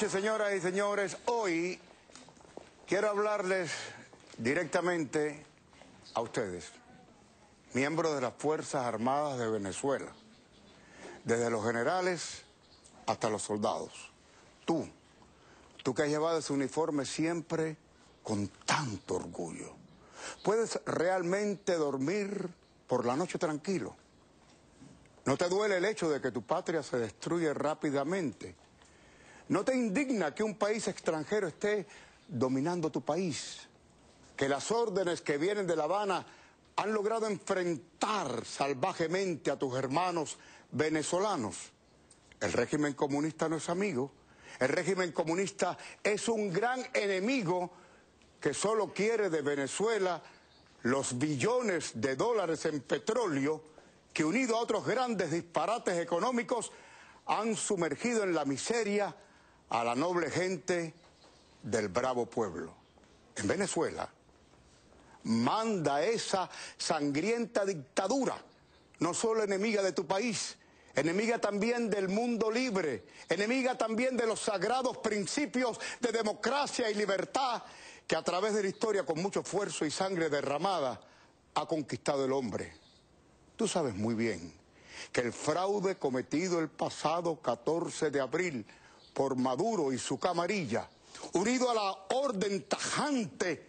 noches, señoras y señores. Hoy quiero hablarles directamente a ustedes, miembros de las Fuerzas Armadas de Venezuela, desde los generales hasta los soldados. Tú, tú que has llevado ese uniforme siempre con tanto orgullo. ¿Puedes realmente dormir por la noche tranquilo? ¿No te duele el hecho de que tu patria se destruye rápidamente? ¿No te indigna que un país extranjero esté dominando tu país? Que las órdenes que vienen de La Habana han logrado enfrentar salvajemente a tus hermanos venezolanos. El régimen comunista no es amigo. El régimen comunista es un gran enemigo que solo quiere de Venezuela los billones de dólares en petróleo que unido a otros grandes disparates económicos han sumergido en la miseria a la noble gente del bravo pueblo. En Venezuela manda esa sangrienta dictadura, no solo enemiga de tu país, enemiga también del mundo libre, enemiga también de los sagrados principios de democracia y libertad que a través de la historia con mucho esfuerzo y sangre derramada ha conquistado el hombre. Tú sabes muy bien que el fraude cometido el pasado 14 de abril por Maduro y su camarilla, unido a la orden tajante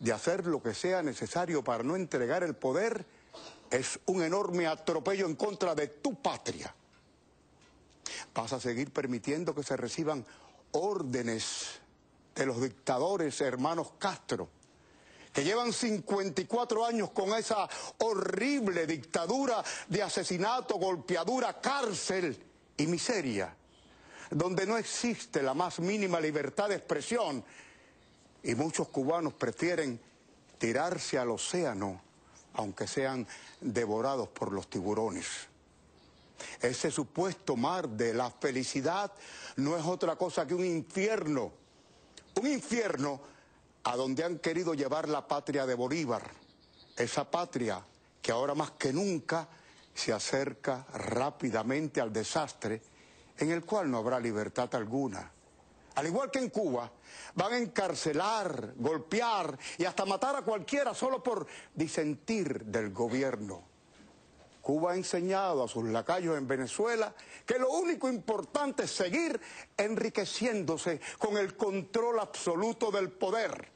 de hacer lo que sea necesario para no entregar el poder, es un enorme atropello en contra de tu patria. Vas a seguir permitiendo que se reciban órdenes de los dictadores hermanos Castro, que llevan 54 años con esa horrible dictadura de asesinato, golpeadura, cárcel y miseria donde no existe la más mínima libertad de expresión y muchos cubanos prefieren tirarse al océano aunque sean devorados por los tiburones. Ese supuesto mar de la felicidad no es otra cosa que un infierno, un infierno a donde han querido llevar la patria de Bolívar, esa patria que ahora más que nunca se acerca rápidamente al desastre en el cual no habrá libertad alguna. Al igual que en Cuba, van a encarcelar, golpear y hasta matar a cualquiera solo por disentir del gobierno. Cuba ha enseñado a sus lacayos en Venezuela que lo único importante es seguir enriqueciéndose con el control absoluto del poder.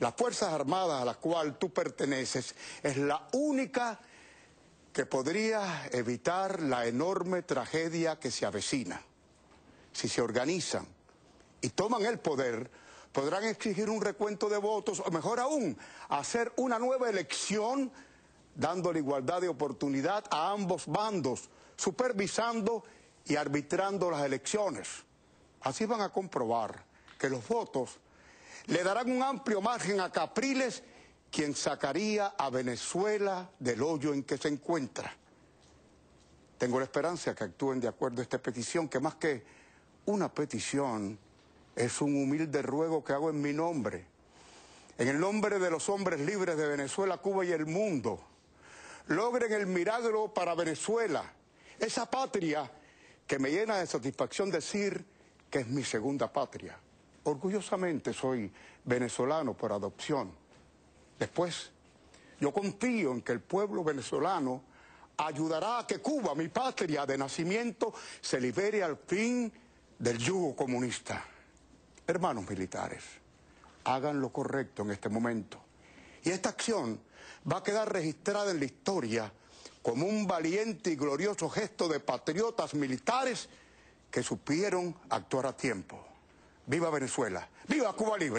Las Fuerzas Armadas a las cuales tú perteneces es la única que podría evitar la enorme tragedia que se avecina. Si se organizan y toman el poder, podrán exigir un recuento de votos, o mejor aún, hacer una nueva elección ...dando la igualdad de oportunidad a ambos bandos, supervisando y arbitrando las elecciones. Así van a comprobar que los votos le darán un amplio margen a Capriles quien sacaría a Venezuela del hoyo en que se encuentra. Tengo la esperanza que actúen de acuerdo a esta petición, que más que una petición es un humilde ruego que hago en mi nombre, en el nombre de los hombres libres de Venezuela, Cuba y el mundo. Logren el milagro para Venezuela, esa patria que me llena de satisfacción decir que es mi segunda patria. Orgullosamente soy venezolano por adopción después. Yo confío en que el pueblo venezolano ayudará a que Cuba, mi patria de nacimiento, se libere al fin del yugo comunista. Hermanos militares, hagan lo correcto en este momento. Y esta acción va a quedar registrada en la historia como un valiente y glorioso gesto de patriotas militares que supieron actuar a tiempo. Viva Venezuela, viva Cuba Libre.